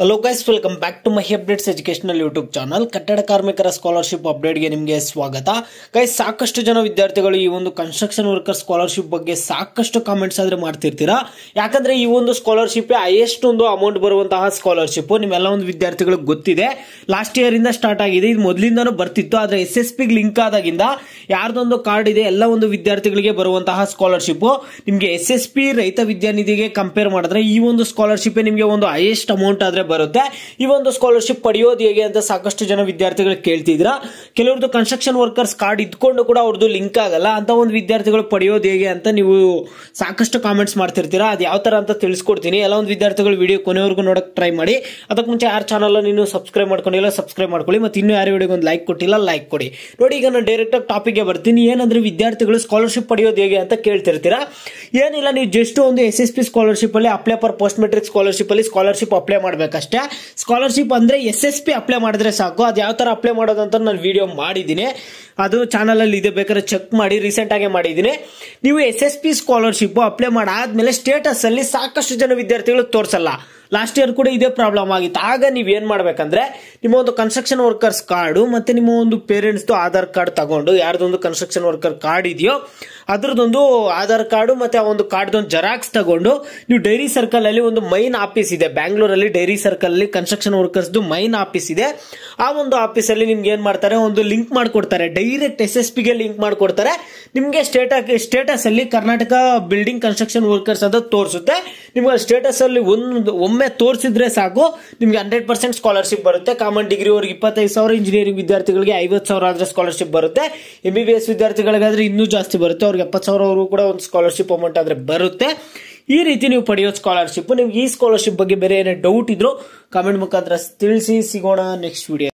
hello guys welcome back to my updates educational YouTube channel ಕಟ್ಟಡ ಕಾರ್ಮಿಕರ scholarship ಅಪ್ಡೇಟ್ಗೆ ನಿಮಗೆ ಸ್ವಾಗತ ಗೈಸ್ ಸಾಕಷ್ಟು ಜನ ವಿದ್ಯಾರ್ಥಿಗಳು ಈ ಒಂದು ಕನ್ಸ್ಟ್ರಕ್ಷನ್ ವರ್ಕರ್ ಸ್ಕಾಲರ್ಶಿಪ್ ಬಗ್ಗೆ ಸಾಕಷ್ಟು ಕಾಮೆಂಟ್ಸ್ ಆದರೆ ಮಾಡ್ತಿರ್ತೀರಾ ಯಾಕಂದರೆ ಈ ಒಂದು ಸ್ಕಾಲರ್ಶಿಪ್ ಹೈಯೆಸ್ಟ್ ಒಂದು ಅಮೌಂಟ್ ಬರುವಂತಹ ಸ್ಕಾಲರ್ಶಿಪ್ ನಿಮ್ಮೆಲ್ಲ ಒಂದು ವಿದ್ಯಾರ್ಥಿಗಳಿಗೆ ಗೊತ್ತಿದೆ ಲಾಸ್ಟ್ ಇಯರಿಂದ ಸ್ಟಾರ್ಟ್ ಆಗಿದೆ ಇದು ಮೊದಲಿಂದನೂ ಬರ್ತಿತ್ತು ಆದರೆ ಎಸ್ ಎಸ್ ಪಿಗೆ ಲಿಂಕ್ ಆದಾಗಿಂದ ಯಾರ್ದೊಂದು ಕಾರ್ಡ್ ಇದೆ ಎಲ್ಲ ಒಂದು ವಿದ್ಯಾರ್ಥಿಗಳಿಗೆ ಬರುವಂತಹ ಸ್ಕಾಲರ್ಶಿಪ್ ನಿಮಗೆ ಎಸ್ ಎಸ್ ಪಿ ರೈತ ವಿದ್ಯಾನಿಧಿಗೆ ಕಂಪೇರ್ ಮಾಡಿದ್ರೆ ಈ ಒಂದು ಸ್ಕಾಲರ್ಶಿಪ್ ನಿಮಗೆ ಒಂದು ಹೈಯೆಸ್ಟ್ ಅಮೌಂಟ್ ಆದರೆ ಬರುತ್ತೆ ಈ ಒಂದು ಸ್ಕಾಲರ್ಶಿಪ್ ಪಡೆಯೋದು ಹೇಗೆ ಅಂತ ಸಾಕಷ್ಟು ಜನ ವಿದ್ಯಾರ್ಥಿಗಳು ಕೇಳ್ತಿದ್ರ ಕೆಲವ್ರದ್ದು ಕನ್ಸ್ಟ್ರಕ್ಷನ್ ವರ್ಕರ್ಸ್ ಕಾರ್ಡ್ ಇದ್ಕೊಂಡು ಕೂಡ ಅವ್ರದ್ದು ಲಿಂಕ್ ಆಗಲ್ಲ ಅಂತ ಒಂದು ವಿದ್ಯಾರ್ಥಿಗಳು ಪಡೆಯೋದು ಹೇಗೆ ಅಂತ ನೀವು ಸಾಕಷ್ಟು ಕಾಮೆಂಟ್ಸ್ ಮಾಡ್ತಿರ್ತೀರಾ ಅದು ಯಾವ ತರ ಅಂತ ತಿಳಿಸ್ಕೊಡ್ತೀನಿ ಎಲ್ಲ ಒಂದು ವಿದ್ಯಾರ್ಥಿಗಳು ವಿಡಿಯೋ ಕೊನೆವರೆಗೂ ನೋಡಕ್ಕೆ ಟ್ರೈ ಮಾಡಿ ಅದಕ್ಕೆ ಮುಂಚೆ ಯಾರ ಚಾನಲ್ ನೀವು ಸಬ್ಸ್ಕ್ರೈಬ್ ಮಾಡ್ಕೊಂಡಿಲ್ಲ ಸಬ್ಸ್ಕ್ರೈಬ್ ಮಾಡ್ಕೊಳ್ಳಿ ಮತ್ತೆ ಇನ್ನೂ ಯಾರು ವಿಡಿಯೋಗೆ ಒಂದು ಲೈಕ್ ಕೊಟ್ಟಿಲ್ಲ ಲೈಕ್ ಕೊಡಿ ನೋಡಿ ಈಗ ನಾನು ಡೈರೆಕ್ಟ್ ಆಗಿ ಟಾಪಿಕ್ಗೆ ಬರ್ತೀನಿ ಏನಂದ್ರೆ ವಿದ್ಯಾರ್ಥಿಗಳು ಸ್ಕಾಲರ್ಶಿಪ್ ಪಡೆಯೋದು ಹೇಗೆ ಅಂತ ಕೇಳ್ತಿರ್ತೀರಾ ಏನಿಲ್ಲ ನೀವು ಜಸ್ಟ್ ಒಂದು ಎಸ್ ಎಸ್ ಪಿ ಸ್ಕಾಲರ್ಶಿಪ್ ಅಲ್ಲಿ apply for post matric scholarship ಅಲ್ಲಿ ಸ್ಕಾಲರ್ಶಿಪ್ ಅಪ್ಲೈ ಮಾಡಬೇಕು ಮಾಡ್ಬೇಕಷ್ಟೇ ಸ್ಕಾಲರ್ಶಿಪ್ ಅಂದ್ರೆ ಎಸ್ ಎಸ್ ಪಿ ಅಪ್ಲೈ ಮಾಡಿದ್ರೆ ಸಾಕು ಅದು ಯಾವ ತರ ಅಪ್ಲೈ ಮಾಡೋದಂತ ನಾನು ವಿಡಿಯೋ ಮಾಡಿದ್ದೀನಿ ಅದು ಅಲ್ಲಿ ಇದೆ ಬೇಕಾದ್ರೆ ಚೆಕ್ ಮಾಡಿ ರೀಸೆಂಟ್ ಆಗಿ ಮಾಡಿದ್ದೀನಿ ನೀವು S S P scholarship apply ಮಾಡಾದ್ಮೇಲೆ ಅಲ್ಲಿ ಸಾಕಷ್ಟು ಜನ ವಿದ್ಯಾರ್ಥಿಗಳು ತೋರಿಸಲ್ಲ ಲಾಸ್ಟ್ ಇಯರ್ ಕೂಡ ಇದೇ ಪ್ರಾಬ್ಲಮ್ ಆಗಿತ್ತು ಆಗ ನೀವು ಏನು ಮಾಡ್ಬೇಕಂದ್ರೆ ನಿಮ್ಮ ಒಂದು ಕನ್ಸ್ಟ್ರಕ್ಷನ್ ವರ್ಕರ್ಸ್ ಕಾರ್ಡು ಮತ್ತೆ ನಿಮ್ಮ ಒಂದು ಪೇರೆಂಟ್ಸ್ ಆಧಾರ್ ಕಾರ್ಡ್ ತಗೊಂಡು ಯಾರ್ದೊಂದು ಕನ್ಸ್ಟ್ರಕ್ಷನ್ ವರ್ಕರ್ ಕಾರ್ಡ್ ಇದೆಯೋ ಅದರದೊಂದು ಆಧಾರ್ ಕಾರ್ಡು ಮತ್ತೆ ಆ ಒಂದು ಕಾರ್ಡ್ದೊಂದು ಜೆರಾಕ್ಸ್ ತಗೊಂಡು ನೀವು ಡೈರಿ ಸರ್ಕಲ್ ಅಲ್ಲಿ ಒಂದು ಮೈನ್ ಆಫೀಸ್ ಇದೆ ಬ್ಯಾಂಗ್ಳೂರಲ್ಲಿ ಡೈರಿ ಸರ್ಕಲ್ ಅಲ್ಲಿ ಕನ್ಸ್ಟ್ರಕ್ಷನ್ ವರ್ಕರ್ಸ್ ಮೈನ್ ಆಫೀಸ್ ಇದೆ ಆ ಒಂದು ಅಲ್ಲಿ ನಿಮ್ಗೆ ಏನ್ ಮಾಡ್ತಾರೆ ಒಂದು ಲಿಂಕ್ ಮಾಡಿಕೊಡ್ತಾರೆ ಡೈರೆಕ್ಟ್ ಎಸ್ ಎಸ್ ಪಿಗೆ ಲಿಂಕ್ ಮಾಡ್ಕೊಡ್ತಾರೆ ನಿಮಗೆ ಸ್ಟೇಟಸ್ ಅಲ್ಲಿ ಕರ್ನಾಟಕ ಬಿಲ್ಡಿಂಗ್ ಕನ್ಸ್ಟ್ರಕ್ಷನ್ ವರ್ಕರ್ಸ್ ಅಂತ ತೋರಿಸುತ್ತೆ ನಿಮ್ಗೆ ಅಲ್ಲಿ ಒಂದು ಒಮ್ಮೆ ತೋರಿಸಿದ್ರೆ ಸಾಕು ನಿಮ್ಗೆ ಹಂಡ್ರೆಡ್ ಪರ್ಸೆಂಟ್ ಸ್ಕಾಲರ್ಶಿಪ್ ಬರುತ್ತೆ ಕಾಮನ್ ಡಿಗ್ರಿ ಅವ್ರಿಗೆ ಇಪ್ಪತ್ತೈದು ಸಾವಿರ ಇಂಜಿನಿಯರಿಂಗ್ ವಿದ್ಯಾರ್ಥಿಗಳಿಗೆ ಐವತ್ತು ಸಾವಿರ ಆದ್ರೆ ಸ್ಕಾಲರ್ಶಿಪ್ ಬರುತ್ತೆ ಎಂ ಬಿ ಬಿ ಎಸ್ ವಿದ್ಯಾರ್ಥಿಗಳಿಗಾದ್ರೆ ಇನ್ನೂ ಜಾಸ್ತಿ ಬರುತ್ತೆ ಅವ್ರಿಗೆ ಎಪ್ಪತ್ತು ಸಾವಿರವರೆಗೂ ಕೂಡ ಒಂದು ಸ್ಕಾಲರ್ಶಿಪ್ ಅಮೌಂಟ್ ಆದ್ರೆ ಬರುತ್ತೆ ಈ ರೀತಿ ನೀವು ಪಡೆಯೋ ಸ್ಕಾಲರ್ಶಿಪ್ ನಿಮ್ಗೆ ಈ ಸ್ಕಾಲರ್ಶಿಪ್ ಬಗ್ಗೆ ಬೇರೆ ಏನೇ ಡೌಟ್ ಇದ್ರು ಕಾಮೆಂಟ್ ಮುಖಾಂತರ ತಿಳಿಸಿ ಸಿಗೋಣ ನೆಕ್ಸ್ಟ್ ವಿಡಿಯೋ